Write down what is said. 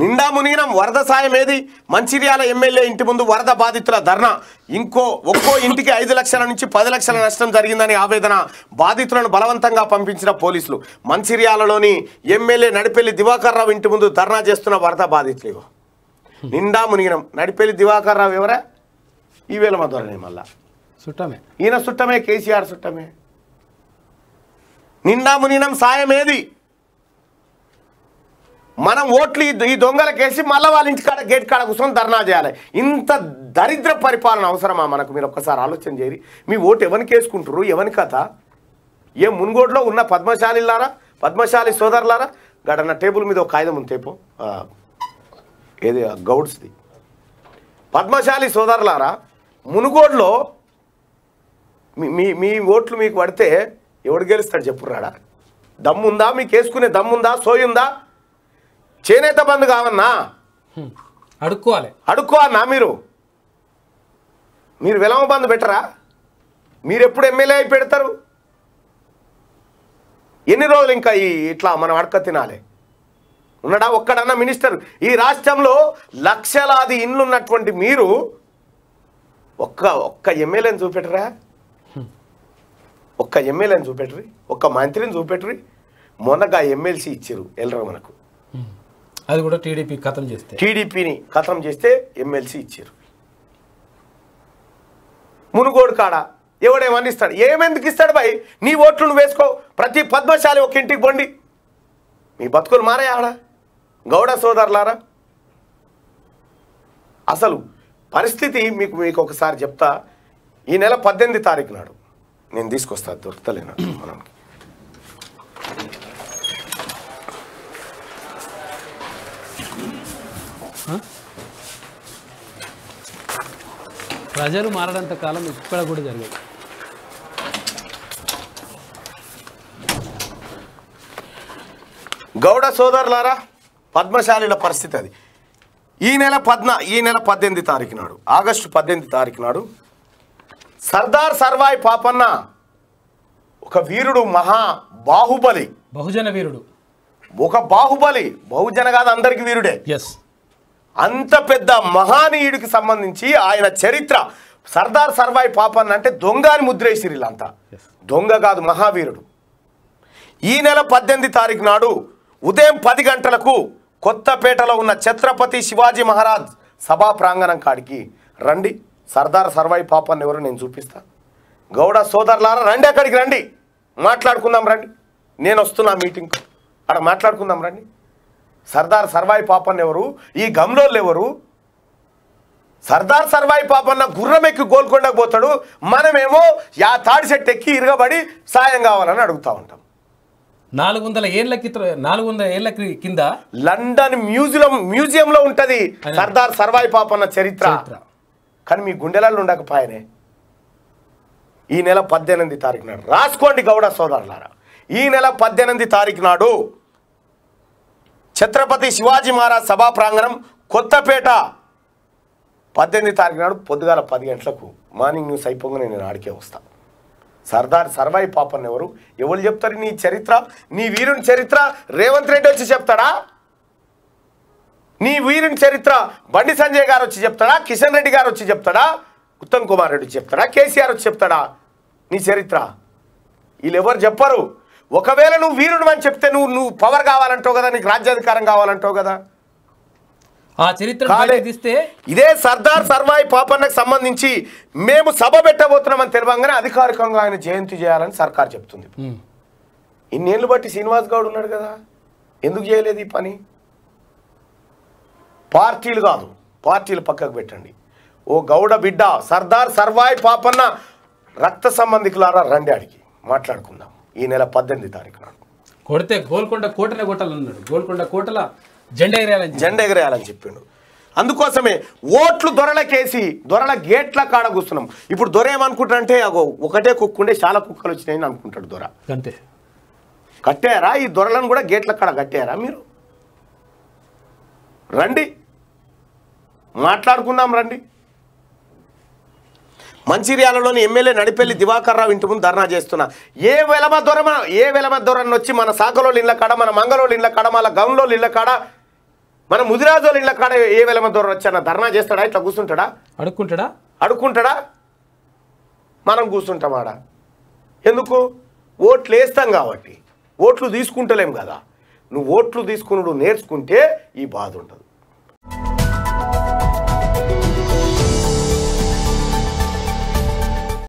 నిండా మునిగినం వరద సాయం ఏది మంచిర్యాల ఎమ్మెల్యే ఇంటి ముందు వరద బాధితుల ధర్నా ఇంకో ఒక్కో ఇంటికి ఐదు లక్షల నుంచి పది లక్షల నష్టం జరిగిందని ఆవేదన బాధితులను బలవంతంగా పంపించిన పోలీసులు మంచిర్యాలలోని ఎమ్మెల్యే నడిపెల్లి దివాకర్ రావు ఇంటి ముందు ధర్నా చేస్తున్న వరద బాధితులు నిండా మునిగినం నడిపెల్లి దివాకర్ రావు ఎవరా ఈవేళ మధ్వరనే మళ్ళా చుట్టమే ఈయన సుట్టమే కేసీఆర్ సుట్టమే నిండా మునిగినం సాయం ఏది మనం ఓట్లు ఈ దొంగలకేసి మళ్ళీ వాళ్ళ ఇంటి కాడ గేట్ కాడ కూర్చొని ధర్నా చేయాలి ఇంత దరిద్ర పరిపాలన అవసరమా మనకు మీరు ఒక్కసారి ఆలోచన చేయరు మీ ఓటు ఎవరికి వేసుకుంటారు ఎవరి కథ ఏ మున్గోడులో ఉన్న పద్మశాలిలారా పద్మశాలి సోదరులారా గడన్న టేబుల్ మీద ఒక ఆయుధం ఉంది తేపో ఏది గౌడ్స్ది పద్మశాలి సోదరులారా మునుగోడులో మీ మీ ఓట్లు మీకు పడితే ఎవడు గెలుస్తాడు చెప్పురాడా దమ్ముందా మీకు వేసుకునే దమ్ముందా సోయుందా చేనేత బంద్ కావన్నా అడుక్కోవాలి అడుక్కోవాలన్నా మీరు మీరు విలమ బంద్ పెట్టరా మీరు ఎప్పుడు ఎమ్మెల్యే అయి పెడతారు ఎన్ని రోజులు ఇంకా ఈ ఇట్లా మనం అడక తినాలి ఉన్నడా ఒక్కడన్న మినిస్టర్ ఈ రాష్ట్రంలో లక్షలాది ఇండ్లు ఉన్నటువంటి మీరు ఒక్క ఒక్క ఎమ్మెల్యేని చూపెట్టరా ఒక్క ఎమ్మెల్యేని చూపెట్టరు ఒక్క మంత్రిని చూపెట్టరు మొన్నగా ఎమ్మెల్సీ ఇచ్చారు ఎల్లరా మనకు అది కూడా టీడీపీ ఖతం చేస్తే టీడీపీని కథం చేస్తే ఎమ్మెల్సీ ఇచ్చారు మునుగోడు కాడ ఎవడేమని ఇస్తాడు ఏమెందుకు ఇస్తాడు భాయ్ నీ ఓట్లు నువ్వు వేసుకో ప్రతి పద్మశాలి ఒక ఇంటికి పండి మీ బతుకులు మారాయి ఆడ గౌడ సోదరులారా అసలు పరిస్థితి మీకు మీకు ఒకసారి చెప్తా ఈ నెల పద్దెనిమిది తారీఖు నాడు నేను తీసుకొస్తా దొరుకుతలేను మనకి ప్రజలు మారడంత కాలం ఇక్కడ కూడా జరిగేది గౌడ సోదరులారా పద్మశాలిల పరిస్థితి అది ఈ నెల పద్న ఈ నెల పద్దెనిమిది తారీఖు నాడు ఆగస్టు పద్దెనిమిది తారీఖు నాడు సర్దార్ సర్వాయి పాపన్న ఒక వీరుడు మహా బాహుబలి బహుజన వీరుడు ఒక బాహుబలి బహుజన కాదు అందరికి వీరుడే ఎస్ అంత పెద్ద మహానీయుడికి సంబంధించి ఆయన చరిత్ర సర్దార్ సర్వాయి పాపన్ అంటే దొంగ అని ముద్రేసిరి అంతా దొంగ కాదు మహావీరుడు ఈ నెల పద్దెనిమిది తారీఖు నాడు ఉదయం పది గంటలకు కొత్తపేటలో ఉన్న ఛత్రపతి శివాజీ మహారాజ్ సభా ప్రాంగణం కాడికి రండి సర్దార్ సర్వాయి పాపన్ ఎవరు నేను చూపిస్తా గౌడ సోదరులారా రండి అక్కడికి రండి మాట్లాడుకుందాం రండి నేను వస్తున్నా మీటింగ్ అక్కడ మాట్లాడుకుందాం రండి సర్దార్ సర్వాయి పాపన్న ఎవరు ఈ గమ్లోళ్ళు ఎవరు సర్దార్ సర్వాయి పాపన్న గుర్రం ఎక్కి గోల్కొండకపోతాడు పోతాడు మనమేమో యా తాడి సెట్ ఎక్కి ఇరగబడి సాయం కావాలని అడుగుతూ ఉంటాం నాలుగు వందల ఏళ్ళ నాలుగు వందల ఏళ్ళ కింద లండన్ మ్యూజియం మ్యూజియంలో ఉంటుంది సర్దార్ సర్వాయి పాపన్న చరిత్ర కానీ మీ గుండెలలో ఉండకపోయానే ఈ నెల పద్దెనిమిది తారీఖు నాడు రాసుకోండి గౌడ సోదరులారా ఈ నెల పద్దెనిమిది తారీఖు నాడు ఛత్రపతి శివాజీ మహారాజ్ సభా ప్రాంగణం కొత్తపేట పద్దెనిమిది తారీఖు నాడు పొద్దుగాల పది గంటలకు మార్నింగ్ న్యూస్ అయిపోగానే నేను ఆడికే వస్తాను సర్దార్ సర్వాయి పాపన్ ఎవరు ఎవరు చెప్తారు నీ చరిత్ర నీ వీరుని చరిత్ర రేవంత్ రెడ్డి వచ్చి చెప్తాడా నీ వీరుని చరిత్ర బండి సంజయ్ గారు వచ్చి చెప్తాడా కిషన్ రెడ్డి గారు వచ్చి చెప్తాడా ఉత్తమ్ కుమార్ రెడ్డి చెప్తాడా కేసీఆర్ వచ్చి చెప్తాడా నీ చరిత్ర వీళ్ళు ఎవరు చెప్పరు ఒకవేళ నువ్వు వీరుడు అని చెప్తే నువ్వు నువ్వు పవర్ కావాలంటావు కదా నీకు రాజ్యాధికారం కావాలంటావు కదా ఆ చరిత్ర ఇదే సర్దార్ సర్వాయి పాపన్నకు సంబంధించి మేము సభ పెట్టబోతున్నామని తెలియంగానే అధికారికంగా ఆయన జయంతి చేయాలని సర్కార్ చెప్తుంది ఇన్నేళ్ళు బట్టి శ్రీనివాస్ గౌడ్ ఉన్నాడు కదా ఎందుకు చేయలేదు ఈ పని పార్టీలు కాదు పార్టీలు పక్కకు పెట్టండి ఓ గౌడ బిడ్డ సర్దార్ సర్వాయి పాపన్న రక్త సంబంధికులారా రండి అడిగి మాట్లాడుకుందాం ఈ నెల పద్దెనిమిది తారీఖు నాడు కొడితే గోల్కొండ కోటనే కొట్టాలన్నాడు గోల్కొండ కోటల జెండా ఎగరేయాలని జెండా ఎగరేయాలని చెప్పిండు అందుకోసమే ఓట్లు దొరలకేసి దొరల గేట్ల కాడ కూస్తున్నాం ఇప్పుడు దొర ఏమనుకుంటాడంటే అగో ఒకటే కుక్కుండే చాలా కుక్కలు వచ్చినాయని అనుకుంటాడు దొర అంతే కట్టారా ఈ దొరలను కూడా గేట్ల కాడ కట్టారా మీరు రండి మాట్లాడుకుందాం రండి మంచిర్యాలలోని ఎమ్మెల్యే నడిపెల్లి దివాకర్ రావు ఇంటి ముందు ధర్నా చేస్తున్నా ఏ వెలమ దొరమ ఏ వెలమ దొరని వచ్చి మన సాకలోళ్ళ ఇళ్ళ కాడ మన మంగళోళ్ళు ఇళ్ళ కాడ మన గౌన్లోళ్ళ ఇళ్ళ కాడ మన ముదిరాజోళ్ళ ఇళ్ళ కాడ ఏ వెలమ దొరని అన్న ధర్నా చేస్తాడా ఇట్లా కూర్చుంటాడా అడుక్కుంటాడా అడుక్కుంటాడా మనం కూర్చుంటామాడా ఎందుకు ఓట్లు వేస్తాం కాబట్టి ఓట్లు తీసుకుంటలేం కదా నువ్వు ఓట్లు తీసుకున్నాడు నేర్చుకుంటే ఈ బాధ ఉండదు